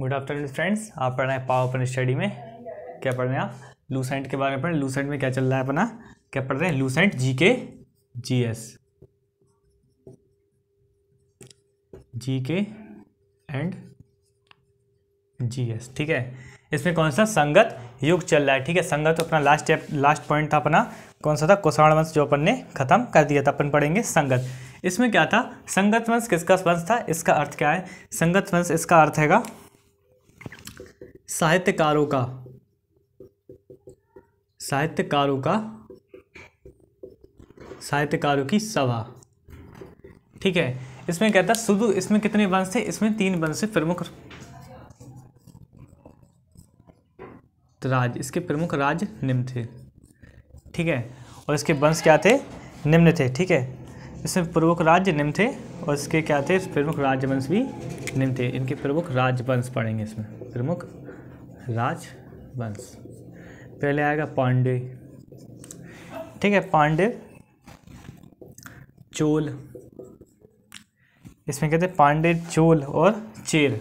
good afternoon friends आप पढ़ रहे हैं पावर अपन स्टडी में क्या पढ़ रहे हैं आप लूसेंट के बारे में पढ़ रहे लूसेंट में क्या चल रहा है अपना क्या पढ़ रहे हैं लूसेंट जी के जी एस जी के एंड जी एस ठीक है इसमें कौन सा संगत युग चल रहा है ठीक है संगत अपना लास्ट लास्ट पॉइंट था अपना कौन सा था कुषाण वंश जो अपन ने खत्म कर दिया था अपन पढ़ेंगे संगत इसमें क्या था संगत वंश किसका वंश था इसका अर्थ क्या है संगत वंश इसका अर्थ हैगा साहित्यकारों का साहित्यकारों का साहित्यकारों की सभा ठीक है इसमें कहता शुद्ध इसमें कितने वंश थे इसमें तीन वंश थे प्रमुख राज इसके प्रमुख राज निम्न थे ठीक है और इसके वंश क्या थे निम्न थे ठीक है इसमें प्रमुख राज्य निम्न थे और इसके क्या थे प्रमुख राजवंश भी निम्न थे इनके प्रमुख राजवंश पढ़ेंगे इसमें प्रमुख राजवंश पहले आएगा पांडे ठीक है पांडे चोल इसमें कहते हैं पांडे चोल और चेर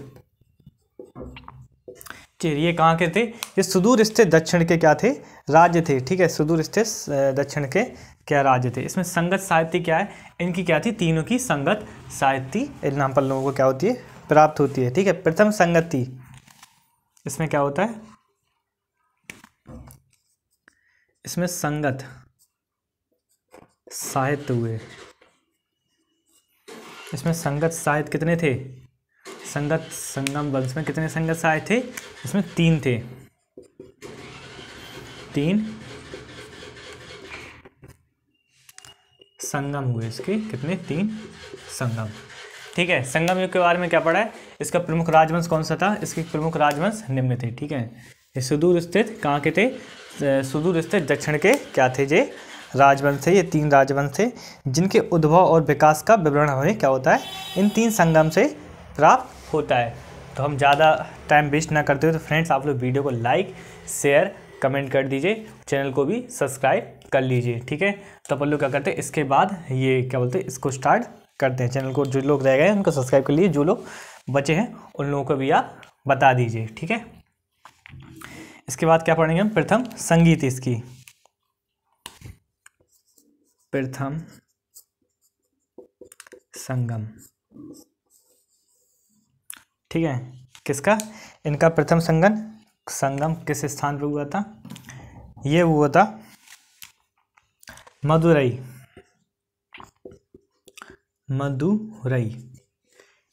चेर ये कहाँ के थे ये सुदूर स्थित दक्षिण के क्या थे राज्य थे ठीक है सुदूर स्थित दक्षिण के क्या राज्य थे इसमें संगत साहित्य क्या है इनकी क्या थी तीनों की संगत साहित्य एग्जाम्पल लोगों को क्या होती है प्राप्त होती है ठीक है प्रथम संगति इसमें क्या होता है इसमें संगत साहित्य हुए इसमें संगत साहित्य कितने थे संगत संगम वंश में कितने संगत साहित्य थे इसमें तीन थे तीन संगम हुए इसके कितने तीन संगम ठीक है संगम युग के बारे में क्या पढ़ा है इसका प्रमुख राजवंश कौन सा था इसके प्रमुख राजवंश निम्न थे ठीक है ये सुदूर स्थित कहाँ के थे सुदूर स्थित दक्षिण के क्या थे ये राजवंश थे ये तीन राजवंश थे जिनके उद्भव और विकास का विवरण हमें क्या होता है इन तीन संगम से प्राप्त होता है तो हम ज़्यादा टाइम वेस्ट ना करते हो तो फ्रेंड्स आप लोग वीडियो को लाइक शेयर कमेंट कर दीजिए चैनल को भी सब्सक्राइब कर लीजिए ठीक है तो अपन लोग क्या करते हैं इसके बाद ये क्या बोलते हैं इसको स्टार्ट करते हैं चैनल को जो लोग रह गए उनको सब्सक्राइब कर लीजिए जो लोग बचे हैं उन लोगों को भी आप बता दीजिए ठीक है इसके बाद क्या पढ़ेंगे हम प्रथम संगीत इसकी प्रथम संगम ठीक है किसका इनका प्रथम संगम संगम किस स्थान पर हुआ था ये हुआ था मदुरई मदुरई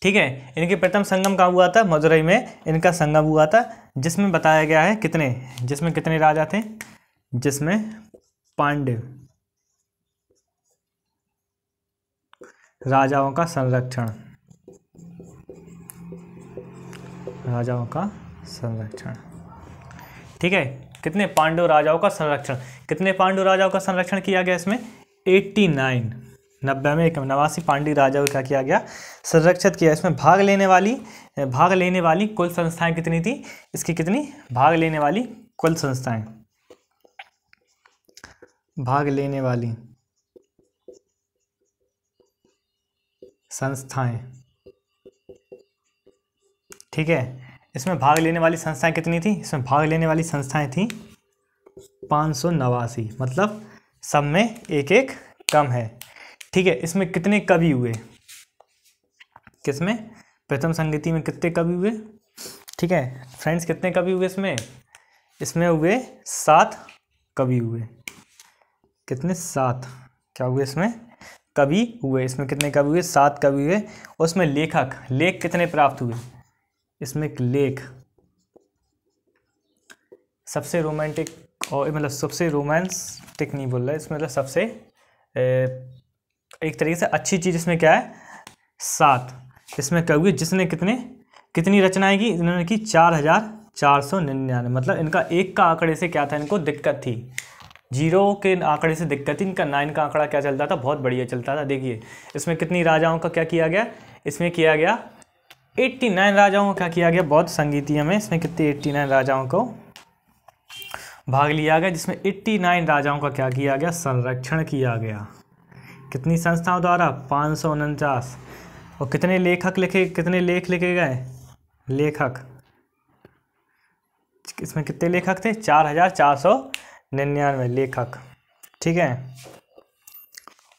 ठीक है इनके प्रथम संगम कहाँ हुआ था मदुरई में इनका संगम हुआ था जिसमें बताया गया है कितने जिसमें कितने राजा थे जिसमें पांडे राजाओं का संरक्षण राजाओं का संरक्षण ठीक है कितने पांडव राजाओं का संरक्षण कितने पांडव राजाओं का संरक्षण किया गया इसमें 89 नब्बे में एक नवासी पांडी राजा को क्या किया गया संरक्षित किया इसमें भाग लेने वाली भाग लेने वाली कुल संस्थाएं कितनी थी इसकी कितनी भाग लेने वाली कुल संस्थाएं भाग लेने वाली संस्थाएं ठीक है इसमें भाग लेने वाली संस्थाएं कितनी थी इसमें भाग लेने वाली संस्थाएं थी पाँच सौ नवासी मतलब सब में एक एक कम है ठीक है इसमें कितने कवि हुए किसमें प्रथम संगीति में कितने कवि हुए ठीक है फ्रेंड्स कितने कवि हुए इसमें इसमें हुए सात कवि हुए कितने सात क्या हुए इसमें कवि हुए इसमें कितने कवि हुए सात कवि हुए और उसमें लेखक लेख कितने प्राप्त हुए इसमें लेख सबसे रोमांटिक और मतलब सबसे रोमांस टिक नहीं बोल रहा है इसमें मतलब सबसे एक तरीके से अच्छी चीज़ इसमें क्या है सात इसमें हुई जिसने कितने कितनी रचनाएं की इन्होंने की चार हज़ार चार सौ निन्यानवे मतलब इनका एक का आंकड़े से क्या था इनको दिक्कत थी जीरो के आंकड़े से दिक्कत थी इनका नाइन का आंकड़ा क्या चलता था बहुत बढ़िया चलता था देखिए इसमें कितनी राजाओं का क्या किया गया इसमें किया गया एट्टी नाइन राजाओं का क्या किया गया बहुत संगीतीय में इसमें कितने एट्टी नाइन राजाओं को भाग लिया गया जिसमें एट्टी नाइन राजाओं का क्या किया गया संरक्षण किया गया कितनी संस्थाओं द्वारा पाँच सौ उनचास और कितने लेखक लिखे कितने लेख लिखे गए लेखक इसमें कितने लेखक थे चार हजार चार सौ निन्यानवे लेखक ठीक है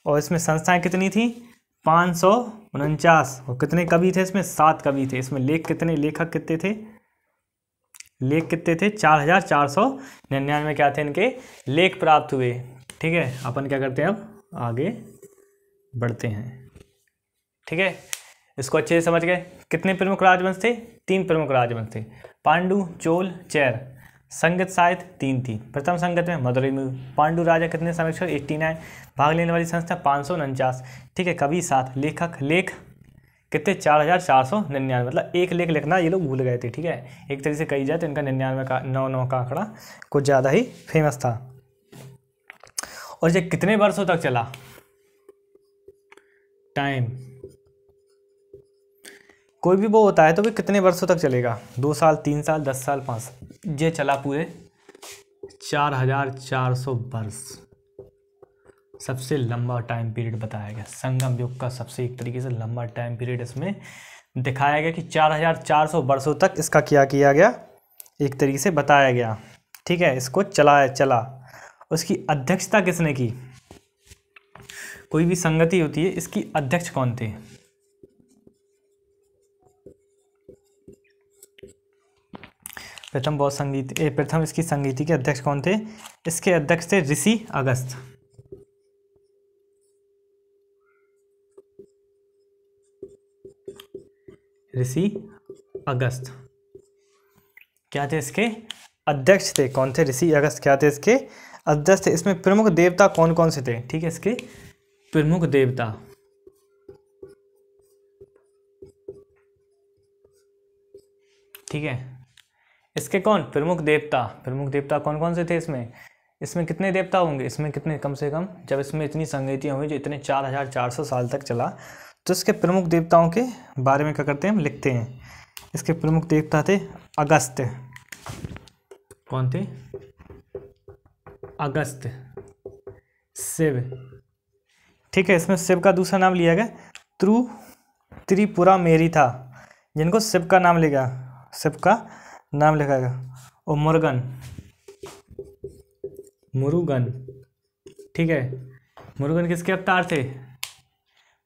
और इसमें संस्थाएं कितनी थी पाँच सौ उनचास और कितने कवि थे इसमें सात कवि थे इसमें लेख कितने लेखक कितने थे लेख कितने थे चार हजार चार सौ निन्यानवे क्या थे इनके लेख प्राप्त हुए ठीक है अपन क्या करते हैं अब आगे बढ़ते हैं ठीक है इसको अच्छे से समझ गए कितने प्रमुख राजवंश थे तीन प्रमुख राजवंश थे पांडु चोल चैर संगत शायद तीन थी प्रथम संगत में मधुरई में पांडु राजा कितने संरक्षक एट्टी नाइन भाग लेने वाली संस्था पाँच सौ उनचास ठीक है कभी साथ लेखक लेख कितने चार हज़ार चार सौ निन्यानवे मतलब एक लेख लिखना ये लोग भूल गए थे ठीक है एक तरीके से कही जाए तो इनका निन्यानवे का नौ नौ का आंकड़ा कुछ ज़्यादा ही फेमस था और ये कितने वर्षों तक चला टाइम कोई भी वो होता है तो भी कितने वर्षों तक चलेगा दो साल तीन साल दस साल पाँच ये चला पूरे चार हजार चार सौ वर्ष सबसे लंबा टाइम पीरियड बताया गया संगम युग का सबसे एक तरीके से लंबा टाइम पीरियड इसमें दिखाया गया कि चार हजार चार सौ वर्षों तक इसका क्या किया गया एक तरीके से बताया गया ठीक है इसको चलाया चला उसकी अध्यक्षता किसने की कोई भी संगति होती है इसकी अध्यक्ष कौन थे प्रथम बौद्ध संगीत प्रथम इसकी संगीति के अध्यक्ष कौन थे इसके अध्यक्ष थे ऋषि अगस्त ऋषि अगस्त क्या थे इसके अध्यक्ष थे कौन थे ऋषि अगस्त क्या थे इसके अध्यक्ष थे इसमें प्रमुख देवता कौन कौन से थे ठीक है इसके प्रमुख देवता ठीक है इसके कौन प्रमुख देवता प्रमुख देवता कौन कौन से थे इसमें इसमें कितने देवता होंगे इसमें कितने कम से कम जब इसमें इतनी संगतियाँ हुई जो इतने चार हजार चार सौ साल तक चला तो इसके प्रमुख देवताओं के बारे में क्या करते हैं हम लिखते हैं इसके प्रमुख देवता थे अगस्त कौन थे अगस्त शिव ठीक है इसमें शिव का दूसरा नाम लिया गया त्रु त्रिपुरा मेरी था जिनको शिव का नाम लिखा शिव का नाम लिखा गया और मुर्गन मुरुगन ठीक है मुरुगन किसके अवतार थे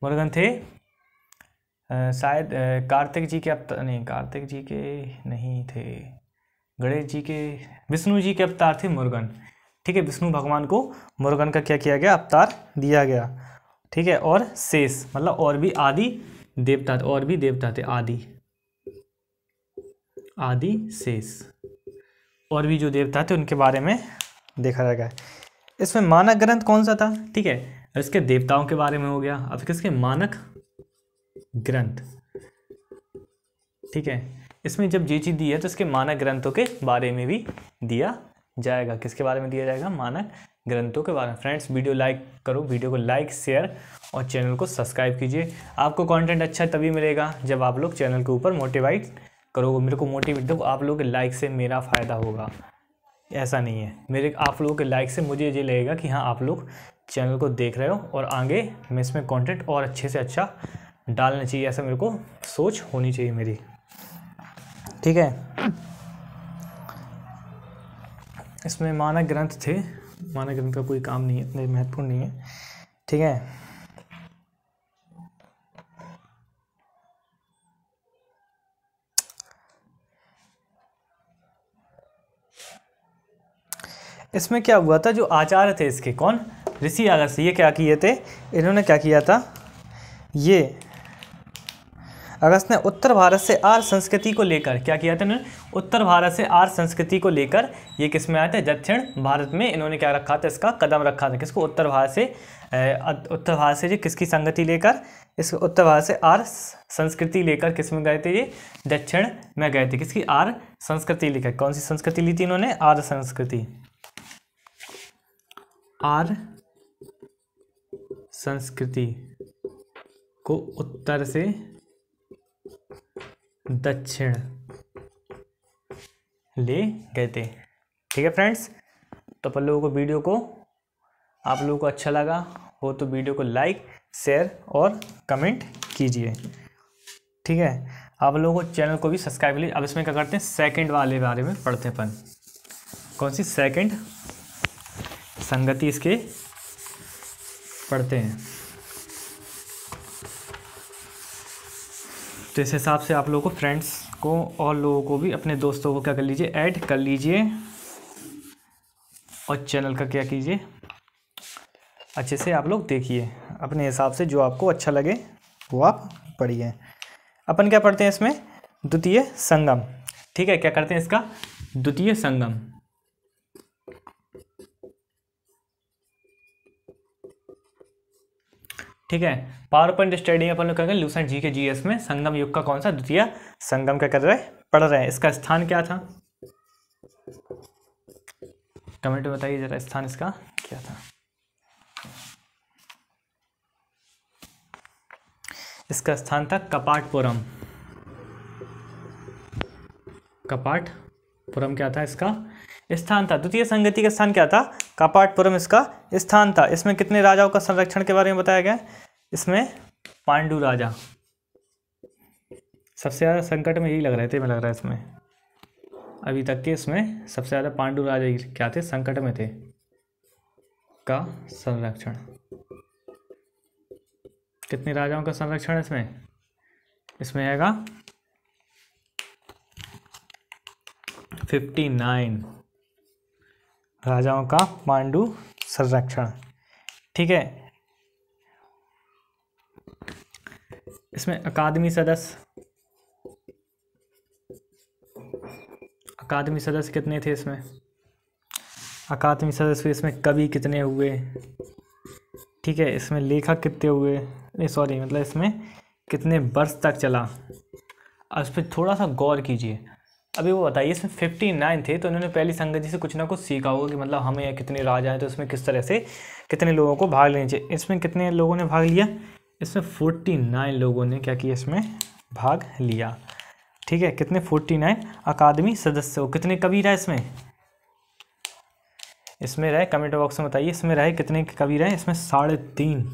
मुरुगन थे आ, शायद कार्तिक जी के अवतार नहीं कार्तिक जी के नहीं थे गणेश जी के विष्णु जी के अवतार थे मुर्गन ठीक है विष्णु भगवान को मुर्गन का क्या किया गया अवतार दिया गया ठीक है और शेष मतलब और भी आदि देवता थे और भी देवता थे आदि आदि शेष और भी जो देवता थे उनके बारे में देखा जाएगा इसमें मानक ग्रंथ कौन सा था ठीक है इसके देवताओं के बारे में हो गया अब इसके मानक ग्रंथ ठीक है इसमें जब ये चीज़ दी है तो इसके मानक ग्रंथों के बारे में भी दिया जाएगा किसके बारे में दिया जाएगा मानक ग्रंथों के बारे में फ्रेंड्स वीडियो लाइक करो वीडियो को लाइक शेयर और चैनल को सब्सक्राइब कीजिए आपको कंटेंट अच्छा तभी मिलेगा जब आप लोग चैनल के ऊपर मोटिवेट करोगे मेरे को मोटिवेट दो आप लोगों के लाइक से मेरा फ़ायदा होगा ऐसा नहीं है मेरे आप लोगों के लाइक से मुझे ये लगेगा कि हाँ आप लोग चैनल को देख रहे हो और आगे मैं इसमें कॉन्टेंट और अच्छे से अच्छा डालना चाहिए ऐसा मेरे को सोच होनी चाहिए मेरी ठीक है इसमें मानक ग्रंथ थे माना कि उनका कोई काम नहीं है इतने महत्वपूर्ण नहीं है ठीक है इसमें क्या हुआ था जो आचार्य थे इसके कौन ऋषि से ये क्या किए थे इन्होंने क्या किया था ये अगस्त ने उत्तर भारत से आर संस्कृति को लेकर क्या किया था इन्होंने उत्तर भारत से आर संस्कृति को लेकर ये किस में आया था दक्षिण भारत में इन्होंने क्या रखा था इसका कदम रखा था किसको उत्तर भारत से उत्तर भारत से ये किसकी संगति लेकर इस उत्तर भारत से आर संस्कृति लेकर किस में गए थे ये दक्षिण में गए थे किसकी आर संस्कृति लेकर कौन सी संस्कृति ली थी इन्होंने आर संस्कृति आर संस्कृति को उत्तर से दक्षिण ले गए थे ठीक है फ्रेंड्स तो अपन लोगों को वीडियो को आप लोगों को अच्छा लगा हो तो वीडियो को लाइक शेयर और कमेंट कीजिए ठीक है आप लोगों को चैनल को भी सब्सक्राइब कर लीजिए अब इसमें क्या करते हैं सेकंड वाले बारे में पढ़ते हैं अपन कौन सी सेकंड संगति इसके पढ़ते हैं तो इस हिसाब से आप लोगों को फ्रेंड्स को और लोगों को भी अपने दोस्तों को क्या कर लीजिए ऐड कर लीजिए और चैनल का क्या कीजिए अच्छे से आप लोग देखिए अपने हिसाब से जो आपको अच्छा लगे वो आप पढ़िए अपन क्या पढ़ते हैं इसमें द्वितीय संगम ठीक है क्या करते हैं इसका द्वितीय संगम ठीक है पावर पॉइंट स्टडी अपन लोग करेंगे लूसेंट जी के जीएस में संगम युग का कौन सा द्वितीय संगम क्या कर रहे पढ़ रहे हैं इसका स्थान क्या था कमेंट में बताइए जरा स्थान इसका क्या था इसका स्थान था कपाटपुरम कपाटपुरम क्या था इसका स्थान था द्वितीय संगति का स्थान क्या था कपाटपुरम इसका स्थान था इसमें कितने राजाओं का संरक्षण के बारे में बताया गया इसमें पांडु राजा सबसे ज़्यादा संकट में यही लग रहे थे मैं लग रहा है इसमें अभी तक के इसमें सबसे ज़्यादा पांडु राजा क्या थे संकट में थे का संरक्षण कितने राजाओं का संरक्षण इसमें इसमें आएगा फिफ्टी नाइन राजाओं का पांडु संरक्षण ठीक है इसमें अकादमी सदस्य अकादमी सदस्य कितने थे इसमें अकादमी सदस्य इसमें कवि कितने हुए ठीक है इसमें लेखक कितने हुए नहीं सॉरी मतलब इसमें कितने वर्ष तक चला अब इस पर थोड़ा सा गौर कीजिए अभी वो बताइए इसमें फिफ्टी नाइन थे तो उन्होंने पहली संगत जी से कुछ ना कुछ सीखा होगा कि मतलब हमें कितने राजा हैं तो इसमें किस तरह से कितने लोगों को भाग लेने चाहिए इसमें कितने लोगों ने भाग लिया इसमें फोर्टी नाइन लोगों ने क्या किया इसमें भाग लिया ठीक है कितने फोर्टी नाइन अकादमी सदस्य हो कितने कवि रहे इसमें इसमें रहे कमेंट बॉक्स में बताइए इसमें रहे कितने कवि रहे इसमें साढ़े तीन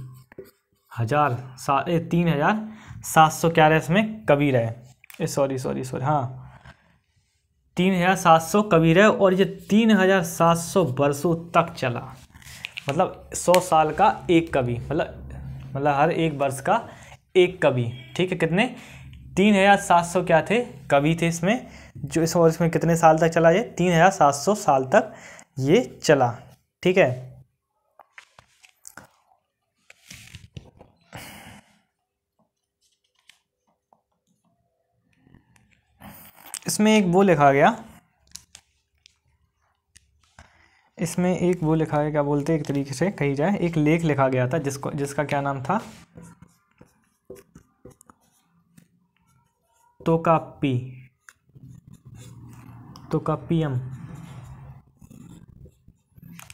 हज़ार साढ़े तीन हज़ार सात सौ क्या रहे इसमें कवि रहे सॉरी सॉरी सॉरी हाँ तीन हज़ार सात सौ कबीर है और ये तीन हज़ार सात सौ वर्षों तक चला मतलब सौ साल का एक कवि मतलब मतलब हर एक वर्ष का एक कवि ठीक है कितने तीन हज़ार सात सौ क्या थे कवि थे इसमें जो इस और इसमें कितने साल तक चला ये तीन हज़ार सात सौ साल तक ये चला ठीक है इसमें एक वो लिखा गया इसमें एक वो लिखा गया क्या बोलते एक तरीके से कही जाए एक लेख लिखा गया था जिसको जिसका क्या नाम था तो का पी तो का पीएम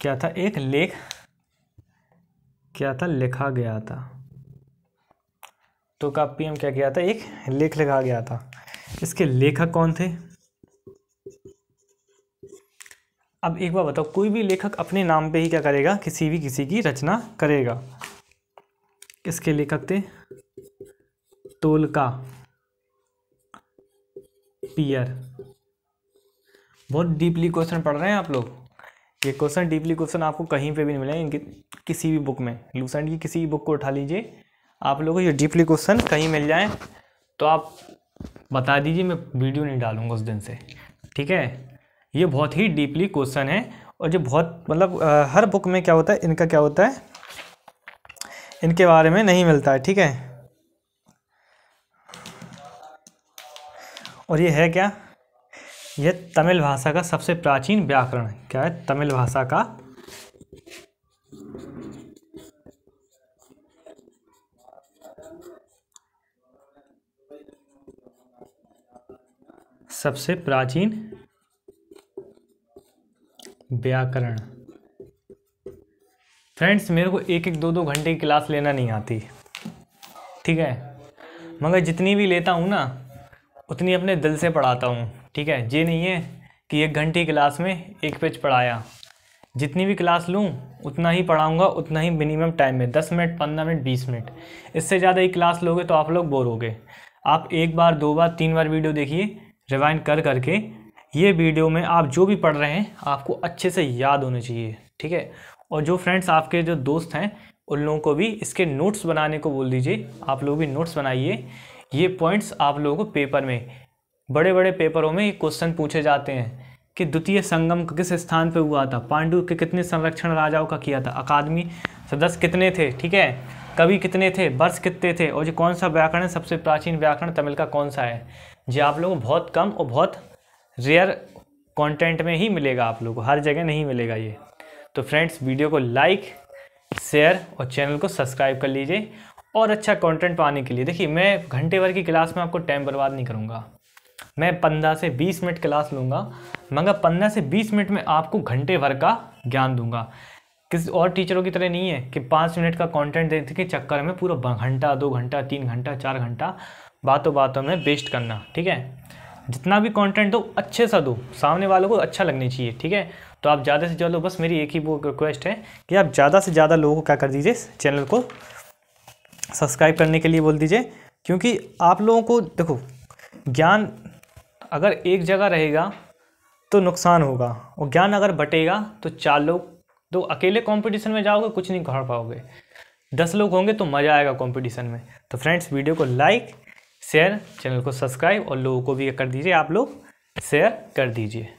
क्या था एक लेख क्या था लिखा गया था तो का पीएम क्या किया था एक लेख लिखा गया था इसके लेखक कौन थे अब एक बार बताओ कोई भी लेखक अपने नाम पे ही क्या करेगा किसी भी किसी की रचना करेगा किसके लेखक थे तोलका पियर बहुत डीपली क्वेश्चन पढ़ रहे हैं आप लोग ये क्वेश्चन डीपली क्वेश्चन आपको कहीं पे भी नहीं मिलेंगे किसी भी बुक में लूसेंट की किसी भी बुक को उठा लीजिए आप लोगों को ये डीपली क्वेश्चन कहीं मिल जाए तो आप बता दीजिए मैं वीडियो नहीं डालूंगा उस दिन से ठीक है ये बहुत ही डीपली क्वेश्चन है और जो बहुत मतलब हर बुक में क्या होता है इनका क्या होता है इनके बारे में नहीं मिलता है ठीक है और ये है क्या यह तमिल भाषा का सबसे प्राचीन व्याकरण क्या है तमिल भाषा का सबसे प्राचीन व्याकरण फ्रेंड्स मेरे को एक एक दो दो घंटे की क्लास लेना नहीं आती ठीक है मगर जितनी भी लेता हूँ ना उतनी अपने दिल से पढ़ाता हूँ ठीक है ये नहीं है कि एक घंटे क्लास में एक पेज पढ़ाया जितनी भी क्लास लूँ उतना ही पढ़ाऊँगा उतना ही मिनिमम टाइम में दस मिनट पंद्रह मिनट बीस मिनट इससे ज़्यादा ही क्लास लोगे तो आप लोग बोर होगे आप एक बार दो बार तीन बार वीडियो देखिए रिवाइंड कर करके ये वीडियो में आप जो भी पढ़ रहे हैं आपको अच्छे से याद होने चाहिए ठीक है और जो फ्रेंड्स आपके जो दोस्त हैं उन लोगों को भी इसके नोट्स बनाने को बोल दीजिए आप लोग भी नोट्स बनाइए ये पॉइंट्स आप लोगों को पेपर में बड़े बड़े पेपरों में क्वेश्चन पूछे जाते हैं कि द्वितीय संगम किस स्थान पर हुआ था पांडु के कितने संरक्षण राजाओं का किया था अकादमी सदस्य कितने थे ठीक है कवि कितने थे वर्ष कितने थे और जो कौन सा व्याकरण सबसे प्राचीन व्याकरण तमिल का कौन सा है जो आप लोगों को बहुत कम और बहुत रेयर कंटेंट में ही मिलेगा आप लोगों को हर जगह नहीं मिलेगा ये तो फ्रेंड्स वीडियो को लाइक शेयर और चैनल को सब्सक्राइब कर लीजिए और अच्छा कंटेंट पाने के लिए देखिए मैं घंटे भर की क्लास में आपको टाइम बर्बाद नहीं करूँगा मैं पंद्रह से बीस मिनट क्लास लूँगा मगर पंद्रह से बीस मिनट में आपको घंटे भर का ज्ञान दूंगा किसी और टीचरों की तरह नहीं है कि पाँच मिनट का कंटेंट देने के चक्कर में पूरा घंटा दो घंटा तीन घंटा चार घंटा बातों बातों में बेस्ट करना ठीक है जितना भी कंटेंट दो अच्छे सा दो सामने वालों को अच्छा लगना चाहिए ठीक है तो आप ज़्यादा से ज़्यादा बस मेरी एक ही वो रिक्वेस्ट है कि आप ज़्यादा से ज़्यादा लोगों को क्या कर दीजिए चैनल को सब्सक्राइब करने के लिए बोल दीजिए क्योंकि आप लोगों को देखो ज्ञान अगर एक जगह रहेगा तो नुकसान होगा और ज्ञान अगर बटेगा तो चार लोग तो अकेले कंपटीशन में जाओगे कुछ नहीं कर पाओगे दस लोग होंगे तो मज़ा आएगा कंपटीशन में तो फ्रेंड्स वीडियो को लाइक शेयर चैनल को सब्सक्राइब और लोगों को भी कर दीजिए आप लोग शेयर कर दीजिए